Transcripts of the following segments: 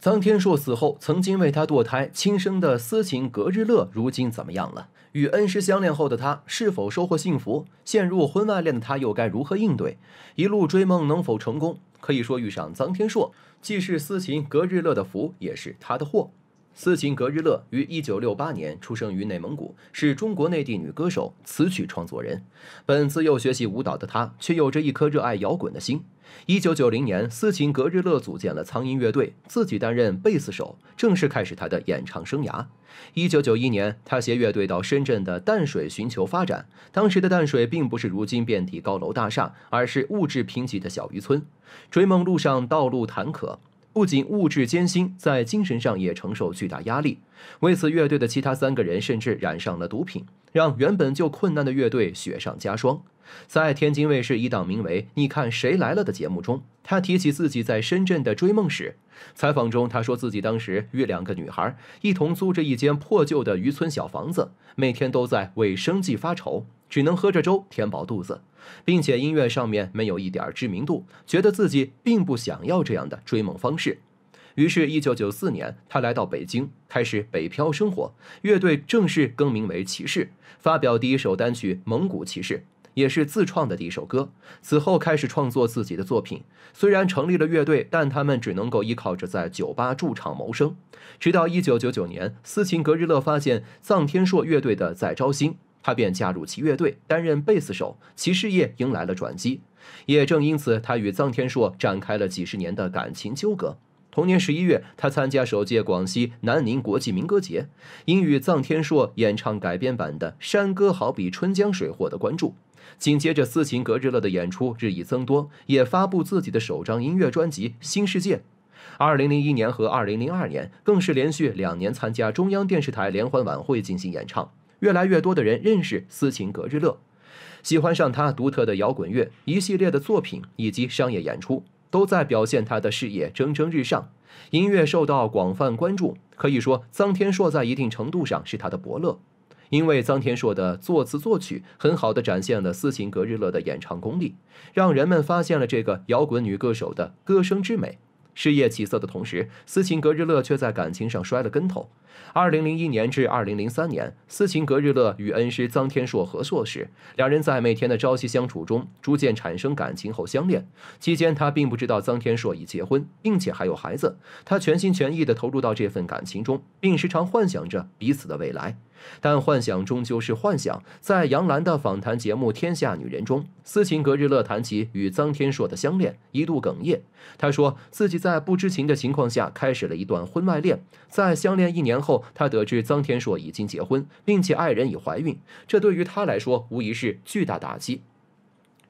臧天朔死后，曾经为他堕胎亲生的斯琴格日乐如今怎么样了？与恩师相恋后的他是否收获幸福？陷入婚外恋的他又该如何应对？一路追梦能否成功？可以说，遇上臧天朔，既是斯琴格日乐的福，也是他的祸。斯琴格日乐于一九六八年出生于内蒙古，是中国内地女歌手、词曲创作人。本自幼学习舞蹈的她，却有着一颗热爱摇滚的心。一九九零年，斯琴格日乐组建了苍蝇乐队，自己担任贝斯手，正式开始她的演唱生涯。一九九一年，她携乐队到深圳的淡水寻求发展。当时的淡水并不是如今遍地高楼大厦，而是物质贫瘠的小渔村。追梦路上，道路坎坷。不仅物质艰辛，在精神上也承受巨大压力。为此，乐队的其他三个人甚至染上了毒品，让原本就困难的乐队雪上加霜。在天津卫视一档名为《你看谁来了》的节目中，他提起自己在深圳的追梦史。采访中，他说自己当时与两个女孩一同租着一间破旧的渔村小房子，每天都在为生计发愁，只能喝着粥填饱肚子。并且音乐上面没有一点知名度，觉得自己并不想要这样的追梦方式。于是，1994年，他来到北京，开始北漂生活。乐队正式更名为“骑士”，发表第一首单曲《蒙古骑士》，也是自创的第一首歌。此后，开始创作自己的作品。虽然成立了乐队，但他们只能够依靠着在酒吧驻场谋生。直到1999年，斯琴格日乐发现藏天朔乐队的在招新。他便加入其乐队，担任贝斯手，其事业迎来了转机。也正因此，他与臧天朔展开了几十年的感情纠葛。同年十一月，他参加首届广西南宁国际民歌节，因与臧天朔演唱改编版的《山歌好比春江水》获得关注。紧接着，斯琴格日乐的演出日益增多，也发布自己的首张音乐专辑《新世界》。二零零一年和二零零二年，更是连续两年参加中央电视台联欢晚会进行演唱。越来越多的人认识斯琴格日乐，喜欢上他独特的摇滚乐，一系列的作品以及商业演出都在表现他的事业蒸蒸日上，音乐受到广泛关注。可以说，臧天朔在一定程度上是他的伯乐，因为臧天朔的作词作曲很好的展现了斯琴格日乐的演唱功力，让人们发现了这个摇滚女歌手的歌声之美。事业起色的同时，斯琴格日乐却在感情上摔了跟头。二零零一年至二零零三年，斯琴格日乐与恩师臧天朔合作时，两人在每天的朝夕相处中逐渐产生感情后相恋。期间，他并不知道臧天朔已结婚，并且还有孩子。他全心全意地投入到这份感情中，并时常幻想着彼此的未来。但幻想终究是幻想。在杨澜的访谈节目《天下女人》中，斯琴格日乐谈起与臧天朔的相恋，一度哽咽。他说自己在不知情的情况下开始了一段婚外恋，在相恋一年后，他得知臧天朔已经结婚，并且爱人已怀孕，这对于他来说无疑是巨大打击。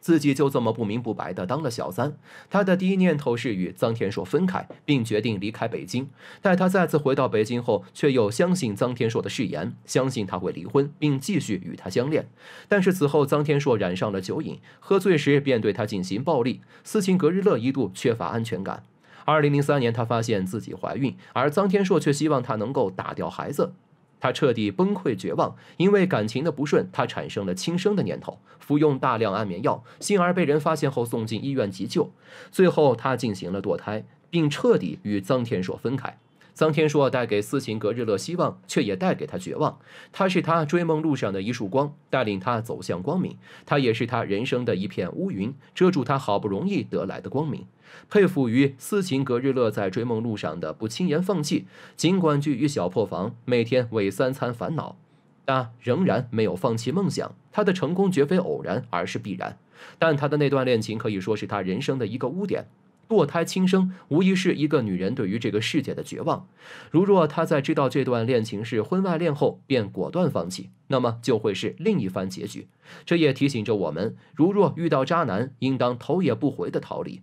自己就这么不明不白的当了小三，他的第一念头是与臧天朔分开，并决定离开北京。待他再次回到北京后，却又相信臧天朔的誓言，相信他会离婚，并继续与他相恋。但是此后，臧天朔染上了酒瘾，喝醉时便对他进行暴力。斯琴格日乐一度缺乏安全感。二零零三年，他发现自己怀孕，而臧天朔却希望他能够打掉孩子。他彻底崩溃绝望，因为感情的不顺，他产生了轻生的念头，服用大量安眠药，幸而被人发现后送进医院急救。最后，他进行了堕胎，并彻底与臧天朔分开。桑天硕带给斯琴格日乐希望，却也带给他绝望。他是他追梦路上的一束光，带领他走向光明；他也是他人生的一片乌云，遮住他好不容易得来的光明。佩服于斯琴格日乐在追梦路上的不轻言放弃，尽管居于小破房，每天为三餐烦恼，但仍然没有放弃梦想。他的成功绝非偶然，而是必然。但他的那段恋情可以说是他人生的一个污点。堕胎轻生无疑是一个女人对于这个世界的绝望。如若她在知道这段恋情是婚外恋后便果断放弃，那么就会是另一番结局。这也提醒着我们，如若遇到渣男，应当头也不回的逃离。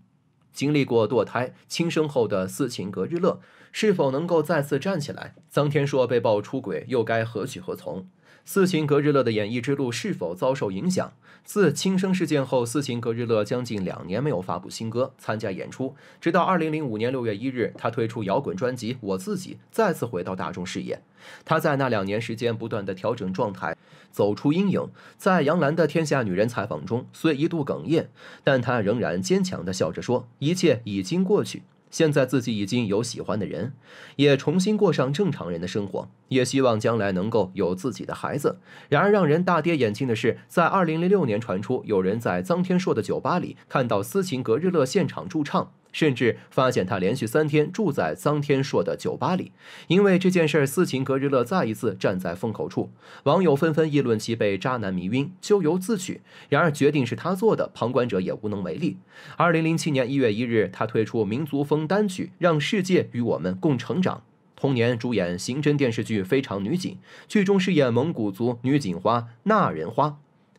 经历过堕胎轻生后的斯琴格日乐，是否能够再次站起来？臧天朔被曝出轨，又该何去何从？斯琴格日乐的演艺之路是否遭受影响？自轻生事件后，斯琴格日乐将近两年没有发布新歌、参加演出，直到二零零五年六月一日，他推出摇滚专辑《我自己》，再次回到大众视野。他在那两年时间不断的调整状态，走出阴影。在杨澜的《天下女人》采访中，虽一度哽咽，但他仍然坚强的笑着说：“一切已经过去。”现在自己已经有喜欢的人，也重新过上正常人的生活，也希望将来能够有自己的孩子。然而让人大跌眼镜的是，在2006年传出有人在臧天朔的酒吧里看到斯琴格日乐现场驻唱。甚至发现他连续三天住在臧天硕的酒吧里。因为这件事，斯琴格日乐再一次站在风口处，网友纷纷议论其被渣男迷晕，咎由自取。然而决定是他做的，旁观者也无能为力。二零零七年一月一日，他推出民族风单曲《让世界与我们共成长》，同年主演刑侦电视剧《非常女警》，剧中饰演蒙古族女警花纳仁花。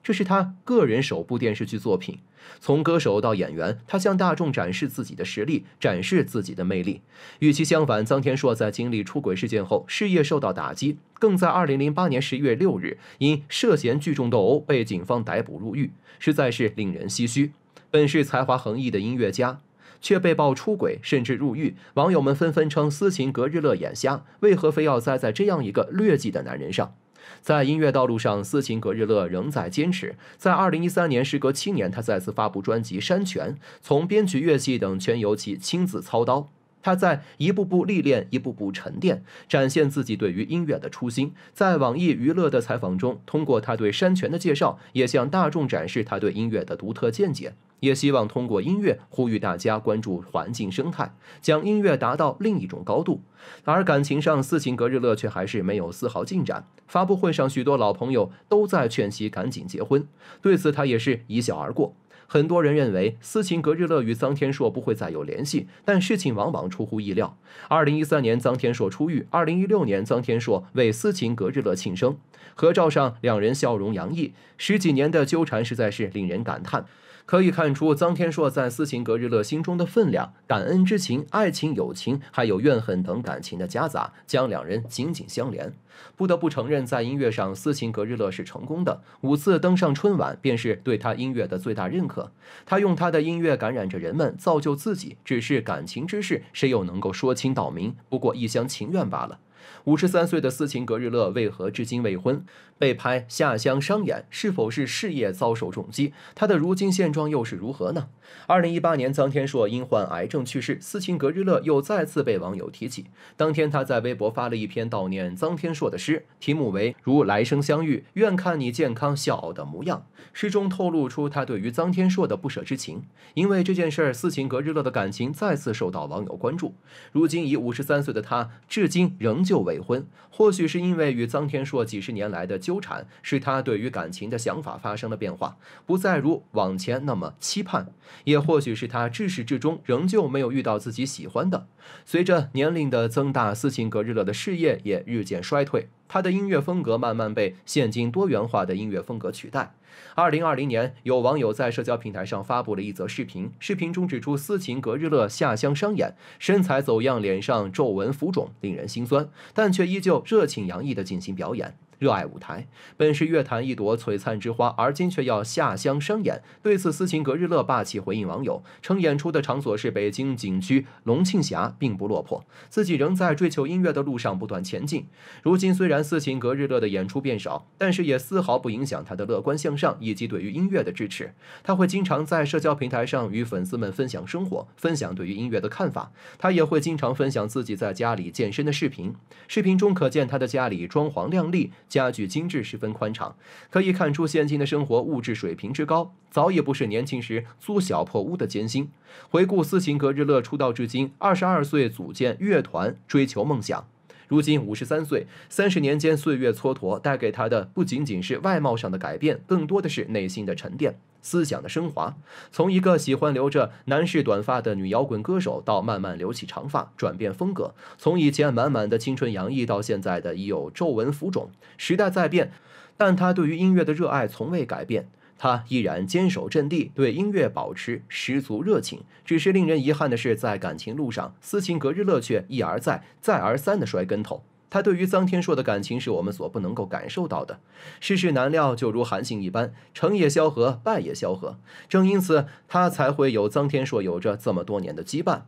这是他个人首部电视剧作品。从歌手到演员，他向大众展示自己的实力，展示自己的魅力。与其相反，臧天朔在经历出轨事件后，事业受到打击，更在二零零八年十一月六日因涉嫌聚众斗殴被警方逮捕入狱，实在是令人唏嘘。本是才华横溢的音乐家，却被曝出轨，甚至入狱，网友们纷纷称斯琴格日乐眼瞎，为何非要栽在这样一个劣迹的男人上？在音乐道路上，斯琴格日乐仍在坚持。在2013年，时隔七年，他再次发布专辑《山泉》，从编曲、乐器等全由其亲自操刀。他在一步步历练，一步步沉淀，展现自己对于音乐的初心。在网易娱乐的采访中，通过他对山泉的介绍，也向大众展示他对音乐的独特见解。也希望通过音乐呼吁大家关注环境生态，将音乐达到另一种高度。而感情上，斯琴格日乐却还是没有丝毫进展。发布会上，许多老朋友都在劝其赶紧结婚，对此他也是一笑而过。很多人认为斯琴格日乐与臧天朔不会再有联系，但事情往往出乎意料。二零一三年，臧天朔出狱；二零一六年，臧天朔为斯琴格日乐庆生，合照上两人笑容洋溢。十几年的纠缠，实在是令人感叹。可以看出，臧天朔在斯琴格日乐心中的分量，感恩之情、爱情、友情，还有怨恨等感情的夹杂，将两人紧紧相连。不得不承认，在音乐上，斯琴格日乐是成功的。五次登上春晚，便是对他音乐的最大认可。他用他的音乐感染着人们，造就自己。只是感情之事，谁又能够说清道明？不过一厢情愿罢了。五十三岁的斯琴格日乐为何至今未婚？被拍下乡商演，是否是事业遭受重击？他的如今现状又是如何呢？二零一八年，臧天朔因患癌症去世，斯琴格日乐又再次被网友提起。当天，他在微博发了一篇悼念臧天朔的诗，题目为《如来生相遇》，愿看你健康笑傲的模样。诗中透露出他对于臧天朔的不舍之情。因为这件事儿，斯琴格日乐的感情再次受到网友关注。如今已五十三岁的他，至今仍。就未婚，或许是因为与臧天朔几十年来的纠缠，使他对于感情的想法发生了变化，不再如往前那么期盼；也或许是他至始至终仍旧没有遇到自己喜欢的。随着年龄的增大，斯琴格日乐的事业也日渐衰退。他的音乐风格慢慢被现今多元化的音乐风格取代。二零二零年，有网友在社交平台上发布了一则视频，视频中指出斯琴格日乐下乡商演，身材走样，脸上皱纹浮肿，令人心酸，但却依旧热情洋溢地进行表演。热爱舞台，本是乐坛一朵璀璨之花，而今却要下乡商演。对此，斯琴格日乐霸气回应网友，称演出的场所是北京景区龙庆峡，并不落魄，自己仍在追求音乐的路上不断前进。如今虽然斯琴格日乐的演出变少，但是也丝毫不影响他的乐观向上以及对于音乐的支持。他会经常在社交平台上与粉丝们分享生活，分享对于音乐的看法。他也会经常分享自己在家里健身的视频，视频中可见他的家里装潢亮丽。家具精致，十分宽敞，可以看出现今的生活物质水平之高，早已不是年轻时租小破屋的艰辛。回顾斯琴格日乐出道至今，二十二岁组建乐团，追求梦想。如今五十三岁，三十年间岁月蹉跎，带给他的不仅仅是外貌上的改变，更多的是内心的沉淀、思想的升华。从一个喜欢留着男士短发的女摇滚歌手，到慢慢留起长发，转变风格；从以前满满的青春洋溢，到现在的已有皱纹浮肿。时代在变，但他对于音乐的热爱从未改变。他依然坚守阵地，对音乐保持十足热情。只是令人遗憾的是，在感情路上，斯琴格日乐却一而再、再而三的摔跟头。他对于臧天朔的感情是我们所不能够感受到的。世事难料，就如韩信一般，成也萧何，败也萧何。正因此，他才会有臧天朔有着这么多年的羁绊。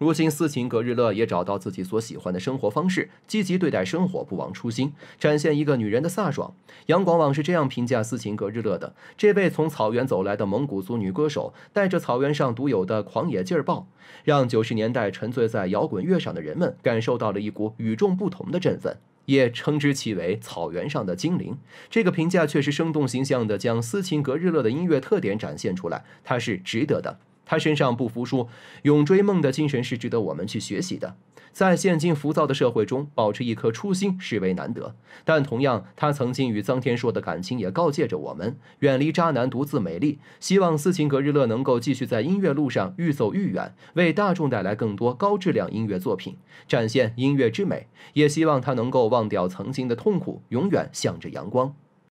如今，斯琴格日乐也找到自己所喜欢的生活方式，积极对待生活，不忘初心，展现一个女人的飒爽。杨广网是这样评价斯琴格日乐的：这位从草原走来的蒙古族女歌手，带着草原上独有的狂野劲儿爆，让九十年代沉醉在摇滚乐上的人们感受到了一股与众不同的振奋，也称之其为草原上的精灵。这个评价确实生动形象地将斯琴格日乐的音乐特点展现出来，它是值得的。他身上不服输、永追梦的精神是值得我们去学习的。在现今浮躁的社会中，保持一颗初心是为难得。但同样，他曾经与臧天朔的感情也告诫着我们：远离渣男，独自美丽。希望斯琴格日乐能够继续在音乐路上愈走愈远，为大众带来更多高质量音乐作品，展现音乐之美。也希望他能够忘掉曾经的痛苦，永远向着阳光。